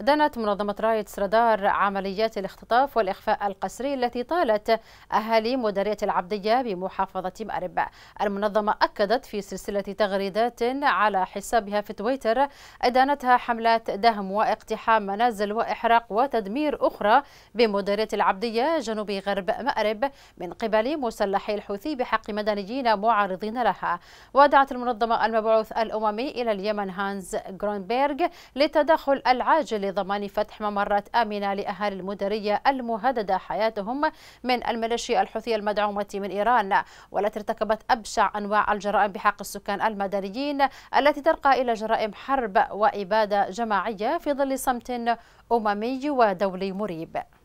دنت منظمة رايتس رادار عمليات الاختطاف والإخفاء القسري التي طالت أهالي مديرية العبدية بمحافظة مأرب المنظمة أكدت في سلسلة تغريدات على حسابها في تويتر أدانتها حملات دهم واقتحام منازل وإحراق وتدمير أخرى بمديرية العبدية جنوب غرب مأرب من قبل مسلحي الحوثي بحق مدنيين معارضين لها ودعت المنظمة المبعوث الأممي إلى اليمن هانز جرونبيرغ للتدخل العاجل لضمان فتح ممرات آمنة لأهالي المديرية المهددة حياتهم من الميليشيا الحوثية المدعومة من إيران والتي ارتكبت أبشع أنواع الجرائم بحق السكان المدنيين التي ترقى إلى جرائم حرب وإبادة جماعية في ظل صمت أممي ودولي مريب